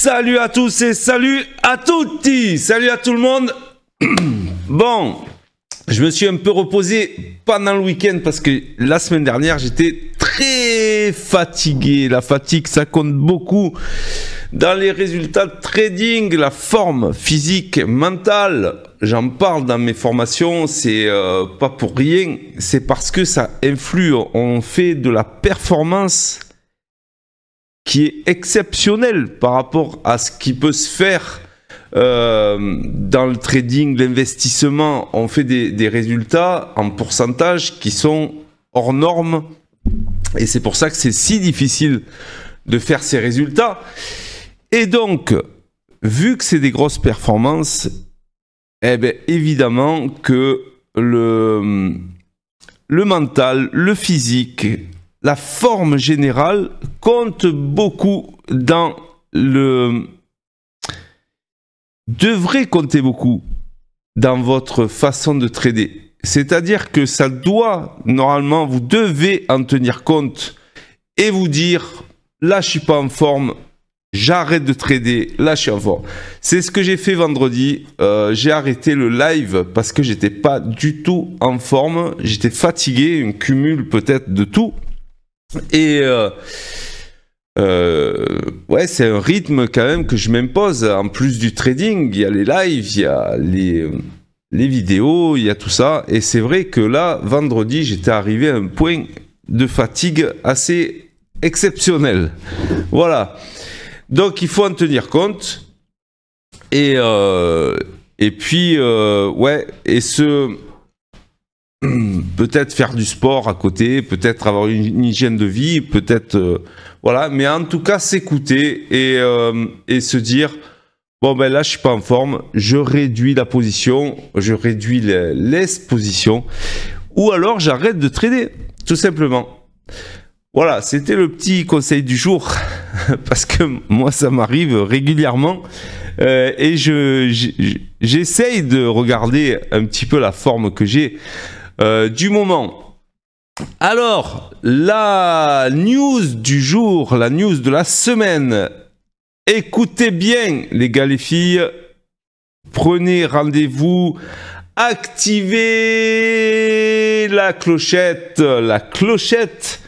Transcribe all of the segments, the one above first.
Salut à tous et salut à toutes Salut à tout le monde Bon, je me suis un peu reposé pendant le week-end parce que la semaine dernière, j'étais très fatigué. La fatigue, ça compte beaucoup dans les résultats de trading, la forme physique, mentale. J'en parle dans mes formations, c'est euh, pas pour rien, c'est parce que ça influe. On fait de la performance qui est exceptionnel par rapport à ce qui peut se faire euh, dans le trading, l'investissement. On fait des, résultats en pourcentage qui sont hors normes. Et c'est pour ça que c'est si difficile de faire ces résultats. Et donc, vu que c'est des grosses performances, eh bien, évidemment que le, le mental, le physique, la forme générale compte beaucoup dans le... devrait compter beaucoup dans votre façon de trader. C'est-à-dire que ça doit, normalement, vous devez en tenir compte et vous dire, là je suis pas en forme, j'arrête de trader, là je suis en forme. C'est ce que j'ai fait vendredi, euh, j'ai arrêté le live parce que j'étais pas du tout en forme, j'étais fatigué, un cumul peut-être de tout. Et euh, euh, ouais, c'est un rythme quand même que je m'impose. En plus du trading, il y a les lives, il y a les, les vidéos, il y a tout ça. Et c'est vrai que là, vendredi, j'étais arrivé à un point de fatigue assez exceptionnel. Voilà. Donc il faut en tenir compte. Et, euh, et puis, ouais, et ce peut-être faire du sport à côté, peut-être avoir une, hygiène de vie, peut-être euh, voilà, mais en tout cas s'écouter euh, et, se dire bon ben là je suis pas en forme, je réduis la position, je réduis l'exposition, ou alors j'arrête de trader, tout simplement. Voilà, c'était le petit conseil du jour parce que moi ça m'arrive régulièrement euh, et je j'essaye de regarder un petit peu la forme que j'ai. Euh, du moment. Alors, la news du jour, la news de la semaine. Écoutez bien, les gars, les filles. Prenez rendez-vous. Activez la clochette. La clochette.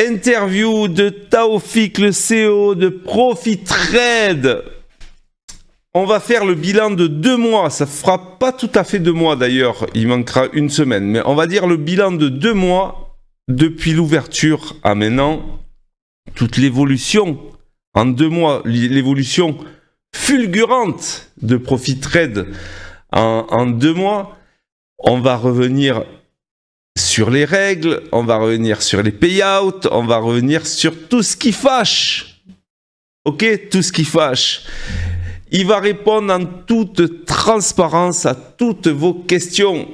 Interview de Taofik, le CEO de ProfitRed on va faire le bilan de deux mois. Ça fera pas tout à fait deux mois d'ailleurs. Il manquera une semaine. Mais on va dire le bilan de deux mois depuis l'ouverture à maintenant. Toute l'évolution en deux mois, l'évolution fulgurante de Profit Trade en, en deux mois. On va revenir sur les règles, on va revenir sur les payouts, on va revenir sur tout ce qui fâche. Ok, tout ce qui fâche. Il va répondre en toute transparence à toutes vos questions.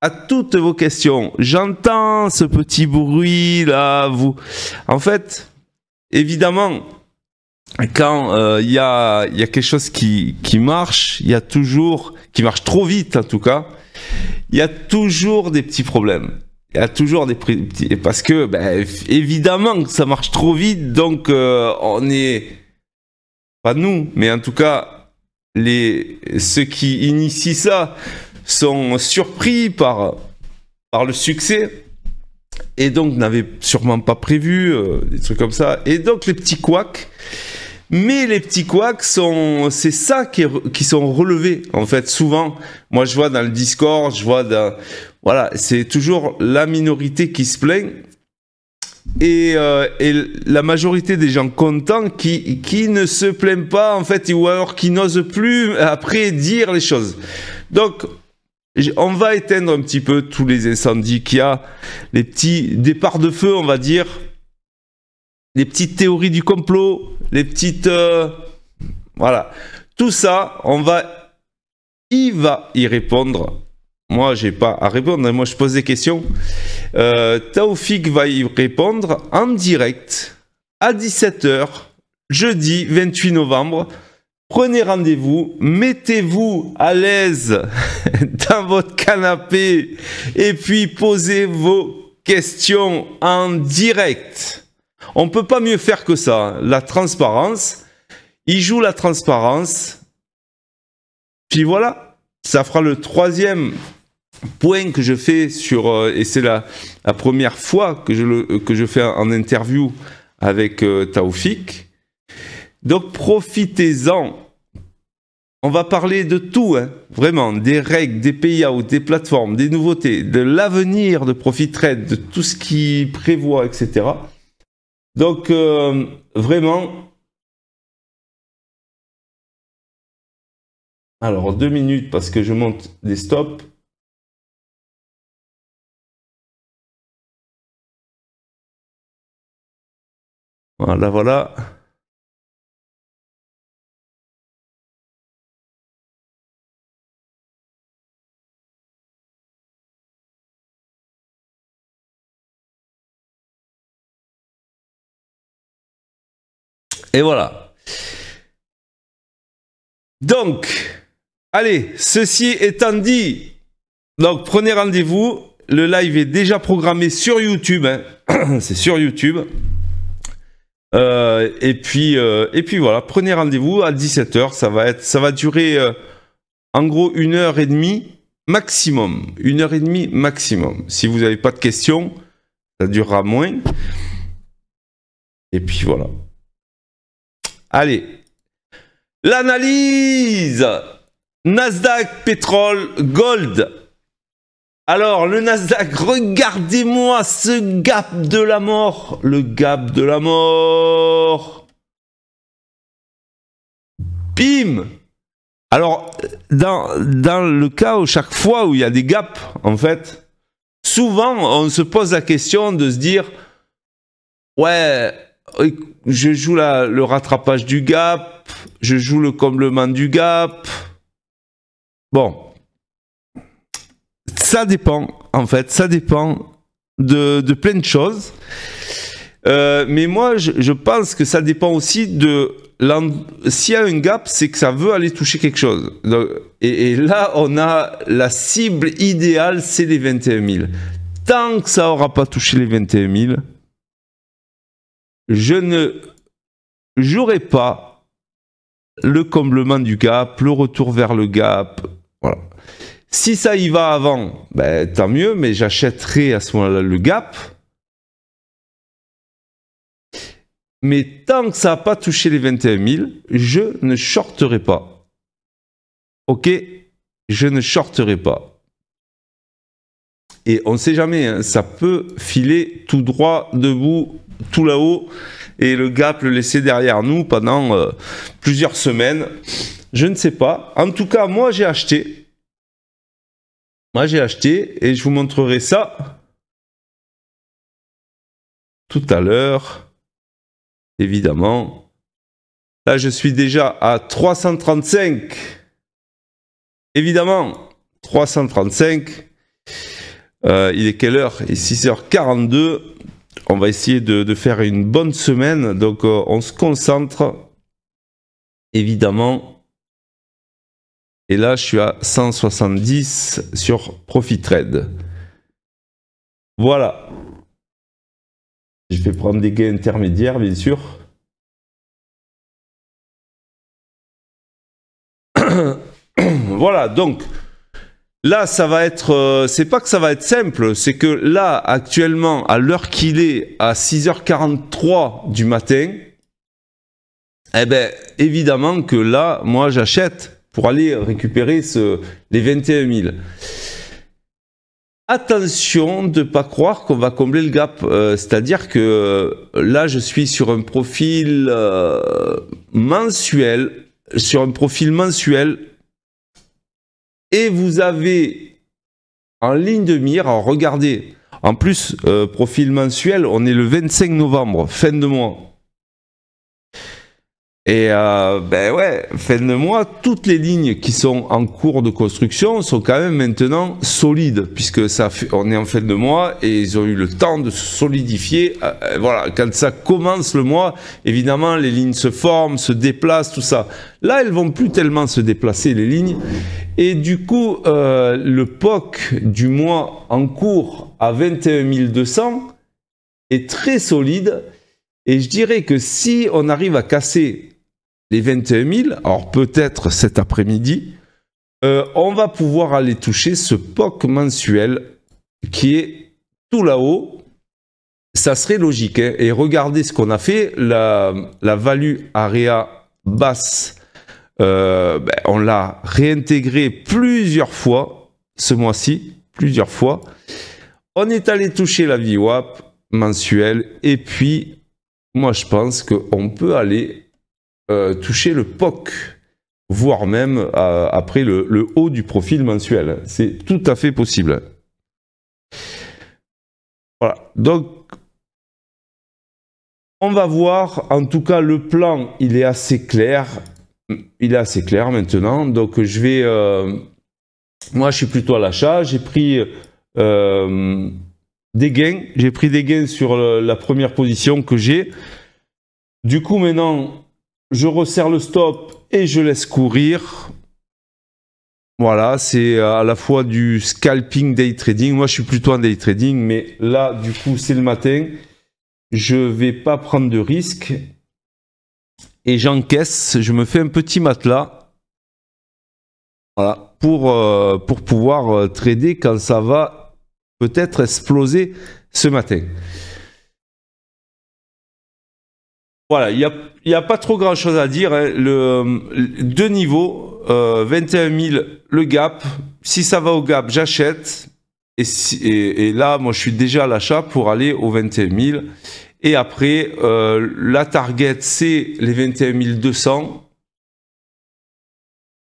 À toutes vos questions. J'entends ce petit bruit là, vous. En fait, évidemment, quand euh, il y, a, y, a, quelque chose qui, qui marche, il y a toujours, qui marche trop vite en tout cas, il y a toujours des petits problèmes. Il y a toujours des petits... Parce que, ben, évidemment, ça marche trop vite, donc euh, on est pas nous, mais en tout cas, les, ceux qui initient ça sont surpris par, par le succès et donc n'avaient sûrement pas prévu euh, des trucs comme ça. Et donc les petits couacs. Mais les petits couacs sont, c'est ça qui, qui sont relevés en fait souvent. Moi je vois dans le Discord, je vois dans, voilà, c'est toujours la minorité qui se plaint euh, et, la majorité des gens contents qui, qui ne se plaignent pas en fait ou alors qui n'osent plus après dire les choses. Donc on va éteindre un petit peu tous les incendies qu'il y a, les petits départs de feu on va dire, les petites théories du complot, les petites... Euh, voilà. Tout ça, on va... Il va y répondre moi, je n'ai pas à répondre. Moi, je pose des questions. Euh, va y répondre en direct à 17h, jeudi 28 novembre. Prenez rendez-vous, mettez-vous à l'aise dans votre canapé et puis posez vos questions en direct. On ne peut pas mieux faire que ça. Hein. La transparence, il joue la transparence. Puis voilà, ça fera le troisième point que je fais sur, euh, et c'est la, la, première fois que je, que je fais en interview avec euh, Taoufik. Donc profitez-en. On va parler de tout, hein, vraiment, des règles, des payouts, des plateformes, des nouveautés, de l'avenir de Trade, de tout ce qui prévoit, etc. Donc euh, vraiment... Alors deux minutes parce que je monte des stops. Voilà, voilà. Et voilà. Donc, allez, ceci étant dit, donc prenez rendez-vous. Le live est déjà programmé sur YouTube. Hein. C'est sur YouTube. Euh, et puis euh, et puis voilà, prenez rendez-vous à 17h, ça va être ça va durer euh, en gros une heure et demie maximum. Une heure et demie maximum. Si vous n'avez pas de questions, ça durera moins. Et puis voilà. Allez. L'analyse Nasdaq, pétrole, gold. Alors, le Nasdaq, regardez-moi ce gap de la mort. Le gap de la mort. Bim Alors, dans, le cas où chaque fois où il y a des gaps, en fait, souvent, on se pose la question de se dire, ouais, je joue le rattrapage du gap, je joue le comblement du gap. Bon, ça dépend, en fait, ça dépend de, plein de choses. Euh, mais moi, je, pense que ça dépend aussi de... S'il y a un gap, c'est que ça veut aller toucher quelque chose. et, là, on a la cible idéale, c'est les 21 000. Tant que ça n'aura pas touché les 21 000, je ne pas le comblement du gap, le retour vers le gap. Voilà. Si ça y va avant, ben, tant mieux, mais j'achèterai à ce moment-là le gap. Mais tant que ça n'a pas touché les 21 000, je ne shorterai pas. Ok Je ne shorterai pas. Et on ne sait jamais, hein, ça peut filer tout droit, debout, tout là-haut, et le gap le laisser derrière nous pendant euh, plusieurs semaines. Je ne sais pas. En tout cas, moi j'ai acheté. Moi, j'ai acheté et je vous montrerai ça tout à l'heure. Évidemment. Là, je suis déjà à 335. Évidemment, 335. Euh, il est quelle heure Il est 6h42. On va essayer de, faire une bonne semaine. Donc, euh, on se concentre. Évidemment, et là, je suis à 170 sur Profit Trade. Voilà. Je vais prendre des gains intermédiaires, bien sûr. voilà, donc là, ça va être. Euh, c'est pas que ça va être simple, c'est que là, actuellement, à l'heure qu'il est, à 6h43 du matin, eh bien, évidemment que là, moi, j'achète pour aller récupérer les 21 000. Attention de ne pas croire qu'on va combler le gap, euh, c'est-à-dire que euh, là je suis sur un profil euh, mensuel, sur un profil mensuel, et vous avez en ligne de mire, alors regardez, en plus, profil mensuel, on est le 25 novembre, fin de mois. Et euh, ben ouais, fin de mois, toutes les lignes qui sont en cours de construction sont quand même maintenant solides, puisque ça, on est en fin de mois et ils ont eu le temps de se solidifier. Euh, euh, voilà, quand ça commence le mois, évidemment, les lignes se forment, se déplacent, tout ça. Là, elles vont plus tellement se déplacer les lignes, et du coup, euh, le POC du mois en cours à 21 200 est très solide. Et je dirais que si on arrive à casser les 21 000, alors peut-être cet après-midi, euh, on va pouvoir aller toucher ce POC mensuel qui est tout là-haut. Ça serait logique. Hein. Et regardez ce qu'on a fait. La, value area basse, euh, ben, on l'a réintégrée plusieurs fois ce mois-ci. Plusieurs fois. On est allé toucher la VWAP mensuelle. Et puis, moi, je pense qu'on peut aller euh, toucher le POC, voire même euh, après le, haut du profil mensuel. C'est tout à fait possible. Voilà, donc on va voir, en tout cas le plan, il est assez clair. Il est assez clair maintenant, donc je vais... Euh, moi je suis plutôt à l'achat, j'ai pris... des gains. J'ai pris des gains sur la première position que j'ai. Du coup, maintenant, je resserre le stop et je laisse courir. Voilà, c'est euh, à la fois du scalping day trading. Moi, je suis plutôt en day trading, mais là, du coup, c'est le matin. Je vais pas prendre de risque. Et j'encaisse, je me fais un petit matelas. Voilà, pour, euh, pour pouvoir euh, trader quand ça va peut-être exploser ce matin. Voilà, il n'y a, a, pas trop grand chose à dire. Hein. Le, deux niveaux, 21 euh, 000 le gap. Si ça va au gap, j'achète. Et, là, moi, je suis déjà à l'achat pour aller aux 21 000. Et après, euh, la target, c'est les 21 200.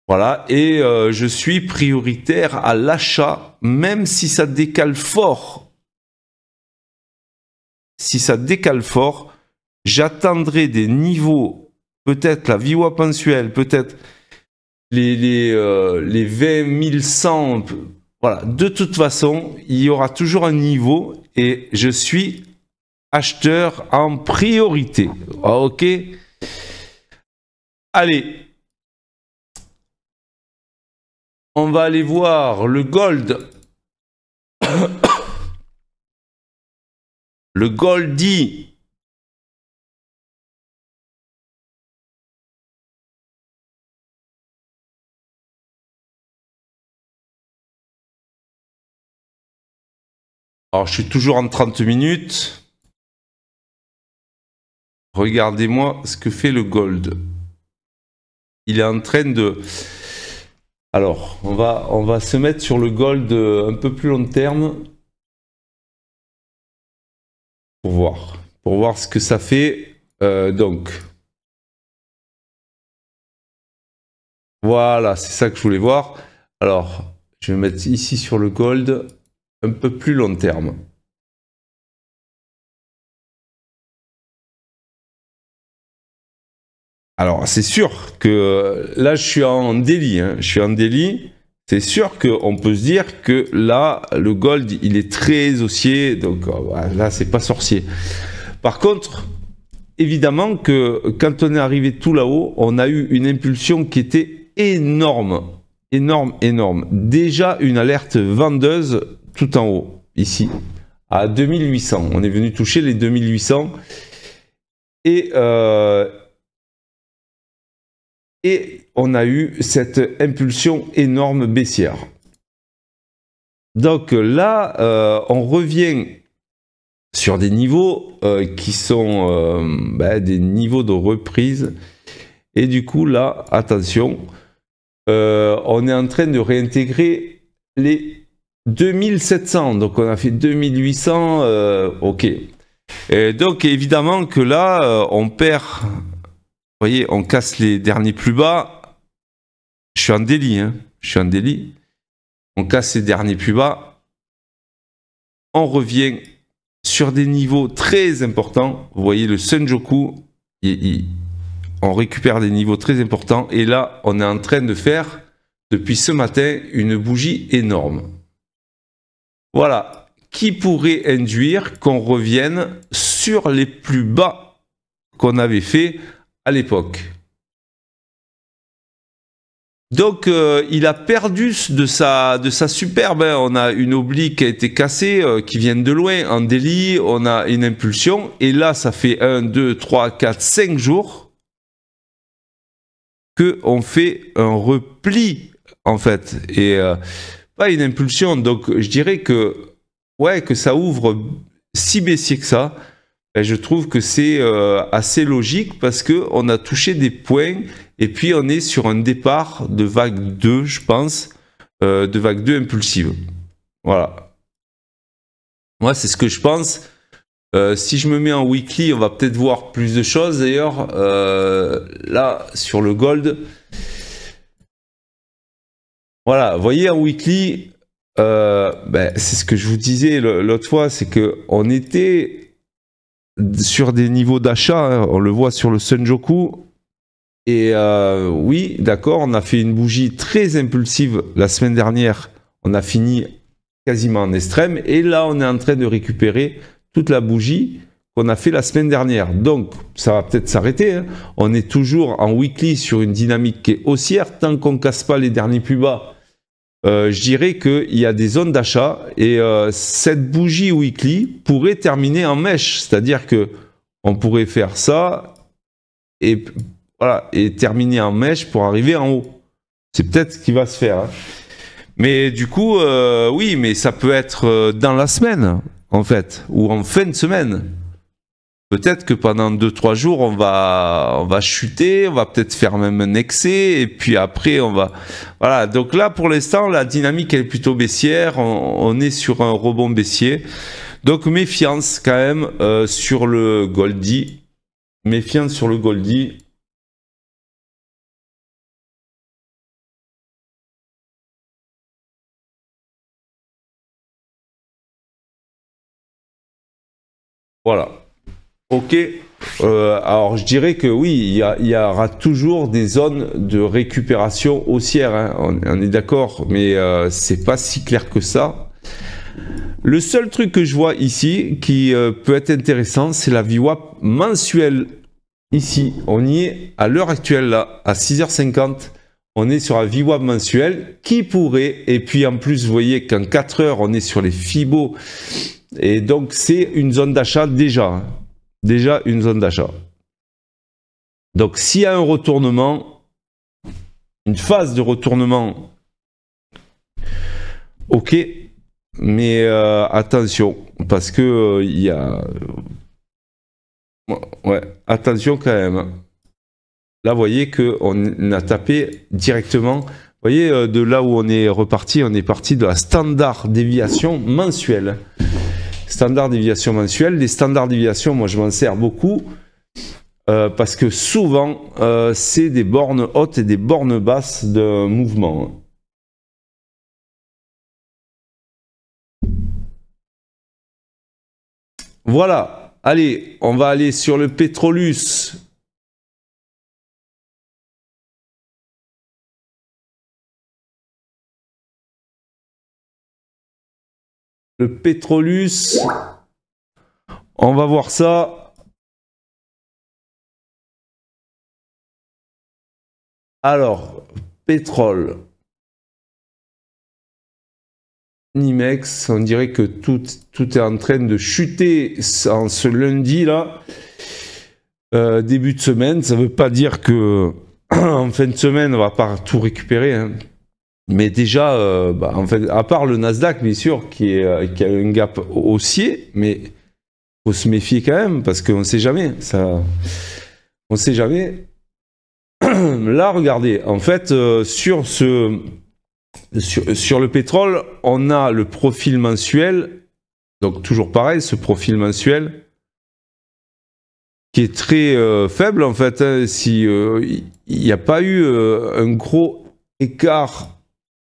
Voilà, et euh, je suis prioritaire à l'achat, même si ça décale fort. Si ça décale fort, j'attendrai des niveaux, peut-être la vie Pensuel, peut-être les, les, euh, les 20 100, voilà. De toute façon, il y aura toujours un niveau et je suis acheteur en priorité. Ok Allez. On va aller voir le gold. le gold dit Alors, je suis toujours en 30 minutes. Regardez-moi ce que fait le gold. Il est en train de... Alors, on va, on va se mettre sur le gold un peu plus long terme. Pour voir. Pour voir ce que ça fait. Euh, donc. Voilà, c'est ça que je voulais voir. Alors, je vais me mettre ici sur le gold un peu plus long terme. Alors, c'est sûr que là, je suis en délit. Hein. Je suis en délit. C'est sûr qu'on peut se dire que là, le gold, il est très haussier. Donc euh, là, c'est pas sorcier. Par contre, évidemment que quand on est arrivé tout là-haut, on a eu une impulsion qui était énorme. Énorme, énorme. Déjà une alerte vendeuse tout en haut, ici, à 2800. On est venu toucher les 2800. Et, euh, et on a eu cette impulsion énorme baissière. Donc là, euh, on revient sur des niveaux euh, qui sont ben, des niveaux de reprise. Et du coup, là, attention, on est en train de réintégrer les 2700, donc on a fait 2800, euh, ok. Et donc évidemment que là, euh, on perd, vous voyez, on casse les derniers plus bas. Je suis en délit, hein. je suis en délit. On casse les derniers plus bas. On revient sur des niveaux très importants. Vous voyez le Senjoku, on récupère des niveaux très importants. Et là, on est en train de faire, depuis ce matin, une bougie énorme. Voilà, qui pourrait induire qu'on revienne sur les plus bas qu'on avait fait à l'époque. Donc euh, il a perdu de sa, de sa superbe, hein. on a une oblique qui a été cassée, euh, qui vient de loin, en délit, on a une impulsion, et là ça fait 1, 2, 3, 4, 5 jours qu'on on fait un repli en fait. Et euh, pas une impulsion. Donc je dirais que, ouais, que ça ouvre si baissier que ça. Ben, je trouve que c'est euh, assez logique parce que on a touché des points et puis on est sur un départ de vague 2, je pense, euh, de vague 2 impulsive. Voilà. Moi, c'est ce que je pense. Euh, si je me mets en weekly, on va peut-être voir plus de choses. D'ailleurs, là, sur le gold, voilà, voyez en weekly, euh, ben, c'est ce que je vous disais l'autre fois, c'est que on était sur des niveaux d'achat, hein, on le voit sur le Sunjoku, Et euh, oui, d'accord, on a fait une bougie très impulsive la semaine dernière. On a fini quasiment en extrême. Et là, on est en train de récupérer toute la bougie qu'on a fait la semaine dernière. Donc, ça va peut-être s'arrêter. Hein. On est toujours en weekly sur une dynamique qui est haussière. Tant qu'on ne casse pas les derniers plus bas, euh, je dirais qu'il y a des zones d'achat et euh, cette bougie weekly pourrait terminer en mèche. C'est-à-dire que on pourrait faire ça et, et terminer en mèche pour arriver en haut. C'est peut-être ce qui va se faire. Hein. Mais du coup, euh, oui, mais ça peut être dans la semaine, en fait, ou en fin de semaine peut-être que pendant 2-3 jours, on va, on va chuter, on va peut-être faire même un excès, et puis après, on va... Voilà, donc là, pour l'instant, la dynamique, est plutôt baissière, on, est sur un rebond baissier. Donc méfiance quand même euh, sur le Goldie. Méfiance sur le Goldie. Voilà. Ok, euh, alors je dirais que oui, il y, aura toujours des zones de récupération haussière, hein. on, est d'accord, mais euh, c'est pas si clair que ça. Le seul truc que je vois ici qui euh, peut être intéressant, c'est la VWAP mensuelle. Ici, on y est à l'heure actuelle, à 6h50. On est sur la VWAP mensuelle qui pourrait, et puis en plus, vous voyez qu'en 4 h on est sur les FIBO. Et donc, c'est une zone d'achat déjà. Hein déjà une zone d'achat. Donc s'il y a un retournement, une phase de retournement, ok, mais euh, attention, parce que euh, il y a... Ouais, attention quand même. Là, vous voyez qu'on a tapé directement. Vous voyez, euh, de là où on est reparti, on est parti de la standard déviation mensuelle standard déviation mensuelle. Les standards déviation, moi je m'en sers beaucoup euh, parce que souvent euh, c'est des bornes hautes et des bornes basses de mouvement. Voilà, allez, on va aller sur le Petrolus. Le Petrolus. On va voir ça. Alors, pétrole. Nimex, on dirait que tout, tout est en train de chuter en ce lundi là. Euh, début de semaine, ça ne veut pas dire que en fin de semaine on va pas tout récupérer. Hein. Mais déjà, euh, bah, en fait, à part le Nasdaq, bien sûr, qui, est, euh, a un gap haussier, mais il faut se méfier quand même, parce qu'on ne sait jamais. Ça, on ne sait jamais. Là, regardez, en fait, euh, sur, ce, sur, le pétrole, on a le profil mensuel. Donc, toujours pareil, ce profil mensuel qui est très faible, en fait. Hein, il n'y a pas eu un gros écart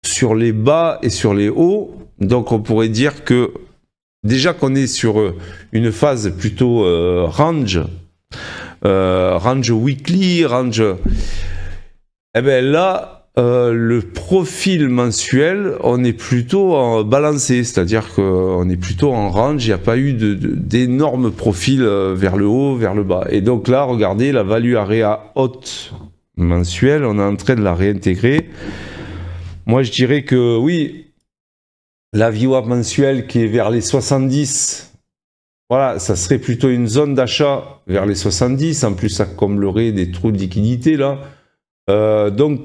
sur les bas et sur les hauts. Donc on pourrait dire que déjà qu'on est sur euh, une phase plutôt euh, range, euh, range weekly, range... Eh bien là, le profil mensuel, on est plutôt en balancé, c'est-à-dire qu'on est plutôt en range, il n'y a pas eu d'énormes profils vers le haut, vers le bas. Et donc là, regardez, la value area haute mensuelle, on est en train de la réintégrer. Moi, je dirais que oui, la VWAP mensuelle qui est vers les 70, voilà, ça serait plutôt une zone d'achat vers les 70. En plus, ça comblerait des trous de liquidité là. Euh, donc,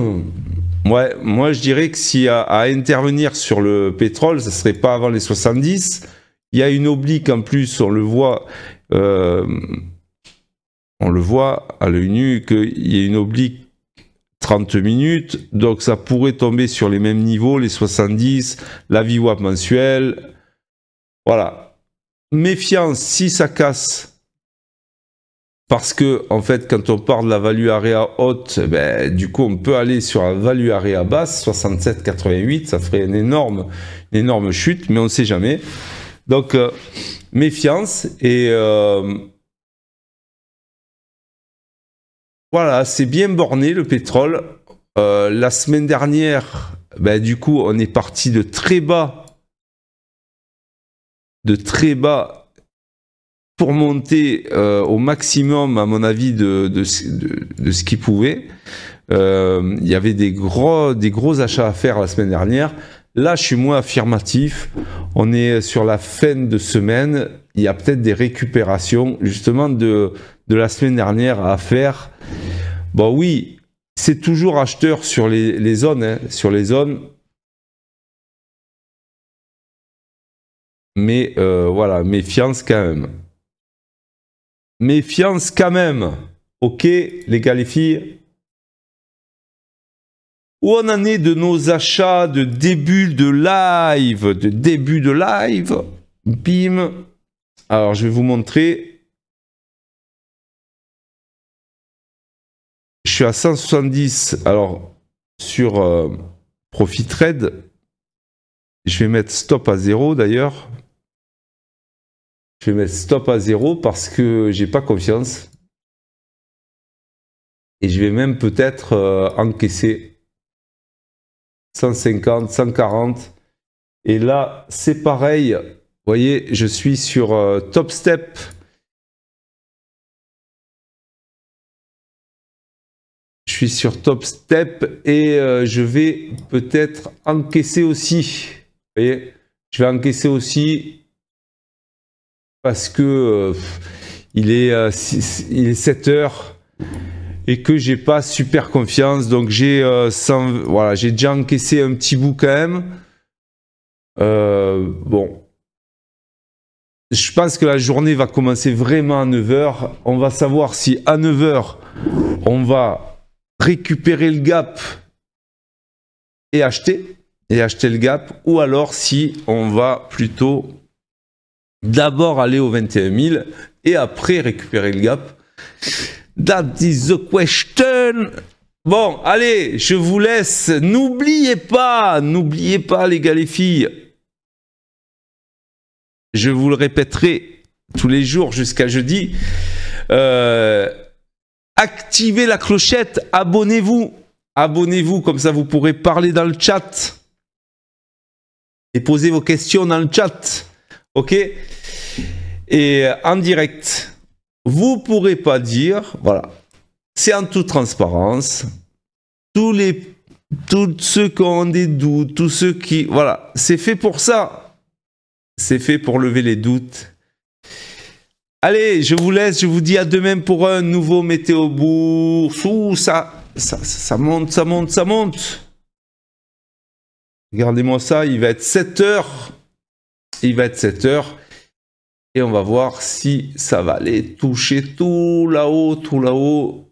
ouais, moi je dirais que si à, à, intervenir sur le pétrole, ça serait pas avant les 70. Il y a une oblique en plus, on le voit. Euh, on le voit à l'œil nu qu'il y a une oblique 30 minutes, donc ça pourrait tomber sur les mêmes niveaux, les 70, la VWAP mensuelle, voilà. Méfiance si ça casse, parce que en fait quand on part de la value area haute, ben, du coup on peut aller sur la value area basse, 67, 88, ça ferait une énorme, une énorme chute, mais on ne sait jamais. Donc euh, méfiance et... Euh, Voilà, c'est bien borné le pétrole. Euh, la semaine dernière, ben, du coup, on est parti de très bas, de très bas, pour monter euh, au maximum, à mon avis, de, ce qu'il pouvait. Euh, il y avait des gros, des gros achats à faire la semaine dernière. Là, je suis moins affirmatif. On est sur la fin de semaine. Il y a peut-être des récupérations, justement, de, de la semaine dernière à faire. Bon oui, c'est toujours acheteur sur les, zones, hein, sur les zones. Mais euh, voilà, méfiance quand même. Méfiance quand même. Ok, les gars, les filles. Où on en est de nos achats de début de live De début de live Bim. Alors, je vais vous montrer. à 170. Alors, sur euh, Profit Trade, je vais mettre stop à zéro d'ailleurs. Je vais mettre stop à zéro parce que j'ai pas confiance. Et je vais même peut-être euh, encaisser 150, 140. Et là, c'est pareil. voyez, je suis sur euh, Top Step. sur Top Step et euh, je vais peut-être encaisser aussi. voyez, je vais encaisser aussi parce que euh, il, est, euh, il est 7 heures et que j'ai pas super confiance. Donc j'ai voilà, j'ai déjà encaissé un petit bout quand même. bon. Je pense que la journée va commencer vraiment à 9 heures On va savoir si à 9h, on va récupérer le gap et acheter, et acheter le gap, ou alors si on va plutôt d'abord aller au 21 000 et après récupérer le gap. That is the question. Bon, allez, je vous laisse. N'oubliez pas, n'oubliez pas les gars, les filles. Je vous le répéterai tous les jours jusqu'à jeudi. Euh, activez la clochette, abonnez-vous. Abonnez-vous, comme ça vous pourrez parler dans le chat. Et poser vos questions dans le chat. Ok Et euh, en direct, vous pourrez pas dire, voilà, c'est en toute transparence. Tous les tous ceux qui ont des doutes, tous ceux qui voilà, c'est fait pour ça. C'est fait pour lever les doutes Allez, je vous laisse, je vous dis à demain pour un nouveau Météo Bourse. ça, ça, ça monte, ça monte, ça monte. Regardez-moi ça, il va être 7 heures. Il va être 7 heures. Et on va voir si ça va aller toucher tout là-haut, tout là-haut.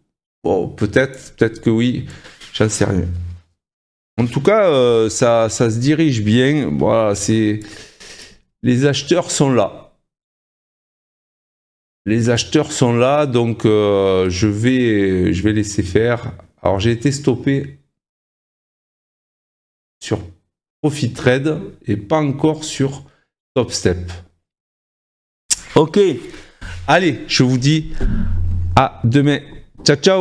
Bon, peut-être, peut-être que oui. J'en sais rien. En tout cas, euh, ça, ça se dirige bien. Voilà, c'est... Les acheteurs sont là les acheteurs sont là, donc euh, je, vais, je vais laisser faire. Alors j'ai été stoppé sur Profit Trade et pas encore sur Top Step. Ok. Allez, je vous dis à demain. Ciao, ciao